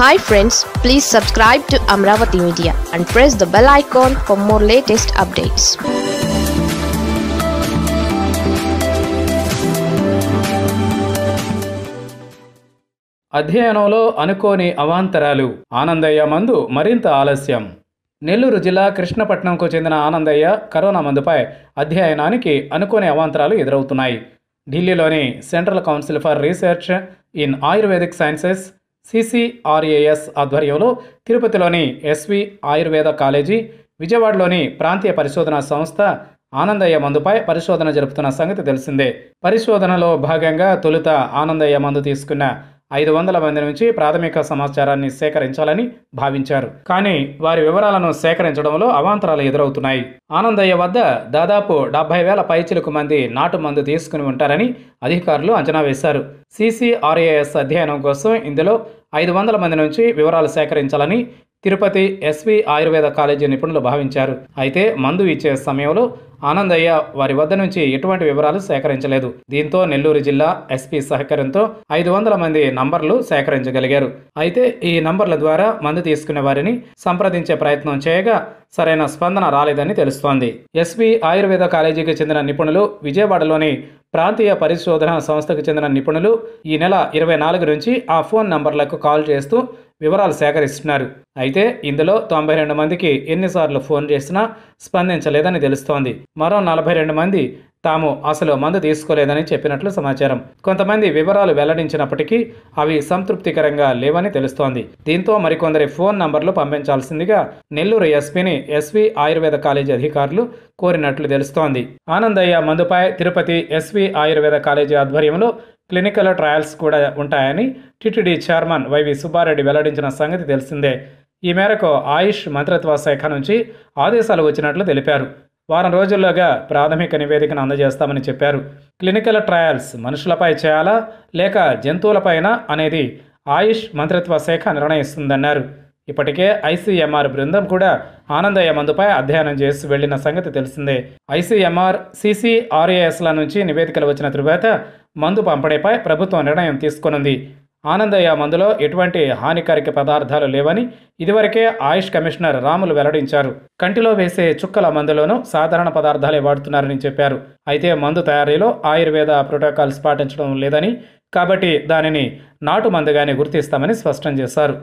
hi friends please subscribe to Amaravati media and press the bell icon for more latest updates అధ్యయనంలో అనుకోని అవాంతరాలు ఆనందయ్య మందు మరింత ఆలస్యం నెల్లూరు జిల్లా కృష్ణపట్నంకు చెందిన ఆనందయ్య కరోనా మందుపై అధ్యయనానికి అనుకోని అవాంతరాలు ఎదురవుతున్నాయి ఢిల్లీలోని central council for research in ayurvedic sciences CCRAS ఆధ్వర్యంలో తిరుపతిలోని ఎస్వి ఆయుర్వేద కాలేజీ విజయవాడలోని ప్రాంతీయ పరిశోధనా సంస్థ ఆనందయ్య మందుపై పరిశోధన జరుపుతున్న సంగతి తెలిసిందే పరిశోధనలో భాగంగా తొలుత ఆనందయ్య మందు తీసుకున్న ఐదు వందల మంది నుంచి ప్రాథమిక సమాచారాన్ని సేకరించాలని భావించారు కానీ వారి వివరాలను సేకరించడంలో అవాంతరాలు ఎదురవుతున్నాయి ఆనందయ్య వద్ద దాదాపు డెబ్బై వేల పైచిలకు మంది నాటు మందు తీసుకుని ఉంటారని అధికారులు అంచనా వేశారు సీసీఆర్ఏఎస్ అధ్యయనం కోసం ఇందులో ఐదు వందల మంది నుంచి వివరాలు సేకరించాలని తిరుపతి ఎస్వి ఆయుర్వేద కాలేజీ నిపుణులు భావించారు అయితే మందు ఇచ్చే సమయంలో ఆనందయ్య వారి వద్ద నుంచి ఎటువంటి వివరాలు సేకరించలేదు దీంతో నెల్లూరు జిల్లా ఎస్పీ సహకారంతో ఐదు వందల మంది నంబర్లు సేకరించగలిగారు అయితే ఈ నంబర్ల ద్వారా మందు తీసుకునే వారిని సంప్రదించే ప్రయత్నం చేయగా సరైన స్పందన రాలేదని తెలుస్తోంది ఎస్వి ఆయుర్వేద కాలేజీకి చెందిన నిపుణులు విజయవాడలోని ప్రాంతీయ పరిశోధన సంస్థకు చెందిన నిపుణులు ఈ నెల ఇరవై నాలుగు నుంచి ఆ ఫోన్ నంబర్లకు కాల్ చేస్తూ వివరాలు సేకరిస్తున్నారు అయితే ఇందులో తొంభై రెండు మందికి ఎన్నిసార్లు ఫోన్ చేసినా స్పందించలేదని తెలుస్తోంది మరో నలభై రెండు మంది తాము అసలు మందు తీసుకోలేదని చెప్పినట్లు సమాచారం కొంతమంది వివరాలు వెల్లడించినప్పటికీ అవి సంతృప్తికరంగా లేవని తెలుస్తోంది దీంతో మరికొందరి ఫోన్ నంబర్లు పంపించాల్సిందిగా నెల్లూరు ఎస్పీని ఎస్వి ఆయుర్వేద కాలేజీ అధికారులు కోరినట్లు తెలుస్తోంది ఆనందయ్య మందుపాయ్ తిరుపతి ఎస్వి ఆయుర్వేద కాలేజీ ఆధ్వర్యంలో క్లినికల్ ట్రయల్స్ కూడా ఉంటాయని టీటీడీ చైర్మన్ వైవి సుబ్బారెడ్డి వెల్లడించిన సంగతి తెలిసిందే ఈ మేరకు ఆయుష్ మంత్రిత్వ శాఖ నుంచి ఆదేశాలు వచ్చినట్లు తెలిపారు వారం రోజుల్లోగా ప్రాథమిక నివేదికను అందజేస్తామని చెప్పారు క్లినికల్ ట్రయల్స్ మనుషులపై చేయాలా లేక జంతువులపైన అనేది ఆయుష్ మంత్రిత్వ శాఖ నిర్ణయిస్తుందన్నారు ఇప్పటికే ఐసీఎంఆర్ బృందం కూడా ఆనందయ్య మందుపై అధ్యయనం చేసి వెళ్లిన సంగతి తెలిసిందే ఐసీఎంఆర్ సిసిఆర్ఏఎస్ల నుంచి నివేదికలు వచ్చిన తరువాత మందు పంపడేపై ప్రభుత్వం నిర్ణయం తీసుకొనుంది ఆనందయ్య మందులో ఎటువంటి హానికారక పదార్థాలు లేవని ఇదివరకే ఆయుష్ కమిషనర్ రాములు వెల్లడించారు కంటిలో వేసే చుక్కల మందులోనూ సాధారణ పదార్థాలే వాడుతున్నారని చెప్పారు అయితే మందు తయారీలో ఆయుర్వేద ప్రోటోకాల్స్ పాటించడం లేదని కాబట్టి దానిని నాటు మందుగానే గుర్తిస్తామని స్పష్టం చేశారు